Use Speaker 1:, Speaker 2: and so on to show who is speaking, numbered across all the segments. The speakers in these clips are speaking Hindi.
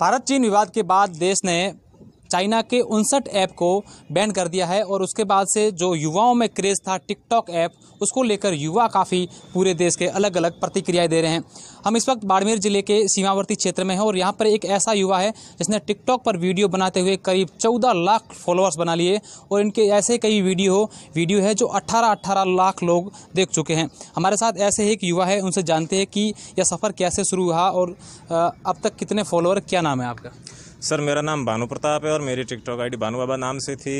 Speaker 1: भारत चीन विवाद के बाद देश ने चाइना के उनसठ ऐप को बैन कर दिया है और उसके बाद से जो युवाओं में क्रेज़ था टिकटॉक ऐप उसको लेकर युवा काफ़ी पूरे देश के अलग अलग प्रतिक्रियाएं दे रहे हैं हम इस वक्त बाड़मेर ज़िले के सीमावर्ती क्षेत्र में हैं और यहाँ पर एक ऐसा युवा है जिसने टिकटॉक पर वीडियो बनाते हुए करीब चौदह लाख फॉलोअर्स बना लिए और इनके ऐसे कई वीडियो वीडियो है जो अट्ठारह अट्ठारह लाख लोग देख चुके हैं हमारे साथ ऐसे ही एक युवा है उनसे जानते हैं कि यह सफ़र कैसे शुरू हुआ और अब तक कितने
Speaker 2: फॉलोअर क्या नाम है आपका सर मेरा नाम भानु प्रताप है और मेरी टिकटॉक डी भानु बाबा नाम से थी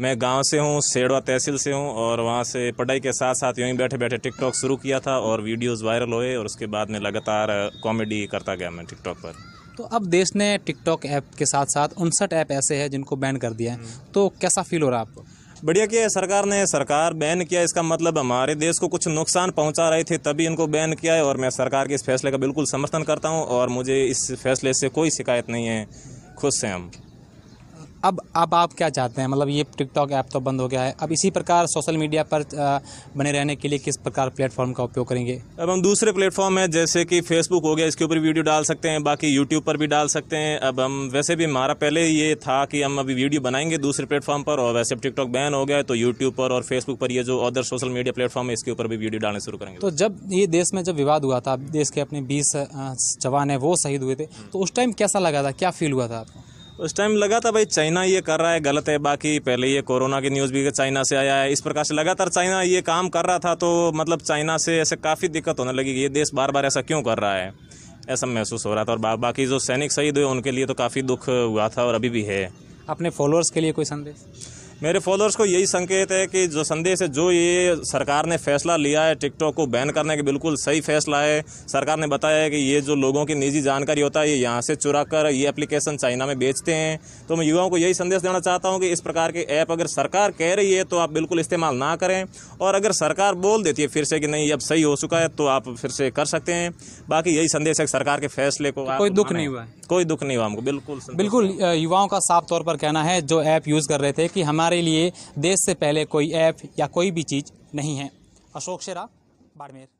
Speaker 2: मैं गांव से हूँ सेड़वा तहसील से हूँ और वहाँ से पढ़ाई के साथ साथ यहीं बैठे बैठे टिकटॉक शुरू किया था और वीडियोस वायरल हुए और उसके बाद में लगातार कॉमेडी करता गया मैं टिकटॉक पर
Speaker 1: तो अब देश ने टिकटॉक ऐप के साथ साथ उनसठ ऐप ऐसे हैं जिनको बैन कर दिया है हम्म। तो कैसा फील हो रहा है आपको
Speaker 2: बढ़िया किया है सरकार ने सरकार बैन किया इसका मतलब हमारे देश को कुछ नुकसान पहुंचा रहे थे तभी इनको बैन किया है और मैं सरकार के इस फैसले का बिल्कुल समर्थन करता हूँ और मुझे इस फैसले से कोई शिकायत नहीं है खुश हैं हम
Speaker 1: अब अब आप क्या चाहते हैं मतलब ये टिकटॉक ऐप तो बंद हो गया है अब इसी प्रकार सोशल मीडिया पर बने रहने के लिए किस प्रकार प्लेटफॉर्म का उपयोग करेंगे
Speaker 2: अब हम दूसरे प्लेटफॉर्म है जैसे कि फेसबुक हो गया इसके ऊपर वीडियो डाल सकते हैं बाकी यूट्यूब पर भी डाल सकते हैं अब हम वैसे भी हमारा पहले ये था कि हम अभी वीडियो बनाएंगे दूसरे प्लेटफॉर्म पर और वैसे टिकटॉक बैन हो गया तो यूट्यूब पर और फेसबुक पर ये जो अदर सोशल मीडिया प्लेटफॉर्म है इसके ऊपर भी वीडियो डालने शुरू करेंगे
Speaker 1: तो जब ये देश में जब विवाद हुआ था देश के अपने बीस जवान है वो शहीद हुए थे हम्म। तो उस टाइम कैसा लगा था क्या फील हुआ था आपको
Speaker 2: उस टाइम लगा था भाई चाइना ये कर रहा है गलत है बाकी पहले ये कोरोना की न्यूज़ भी चाइना से आया है इस प्रकार से लगातार चाइना ये काम कर रहा था तो मतलब चाइना से ऐसे काफ़ी दिक्कत होने लगी कि ये देश बार बार ऐसा क्यों कर रहा है ऐसा महसूस हो रहा था और बा, बाकी जो सैनिक शहीद हुए उनके लिए तो काफ़ी दुख हुआ था और अभी भी है अपने फॉलोअर्स के लिए कोई संदेश मेरे फॉलोअर्स को यही संकेत है कि जो संदेश है जो ये सरकार ने फैसला लिया है टिकटॉक को बैन करने के बिल्कुल सही फैसला है सरकार ने बताया है कि ये जो लोगों की निजी जानकारी होता है ये यहाँ से चुरा कर ये एप्लीकेशन चाइना में बेचते हैं तो मैं युवाओं को यही संदेश देना चाहता हूँ कि इस प्रकार के ऐप अगर सरकार कह रही है तो आप बिल्कुल इस्तेमाल ना करें और अगर सरकार बोल देती है फिर से कि नहीं अब सही हो चुका है तो आप फिर से कर सकते हैं बाकी यही संदेश है सरकार के फैसले को तो कोई दुख नहीं हुआ कोई दुख नहीं हुआ हमको बिल्कुल
Speaker 1: बिल्कुल युवाओं का साफ तौर पर कहना है जो ऐप यूज़ कर रहे थे कि हमारे हमारे लिए देश से पहले कोई ऐप या कोई भी चीज़ नहीं है अशोक शेरा बाड़मेर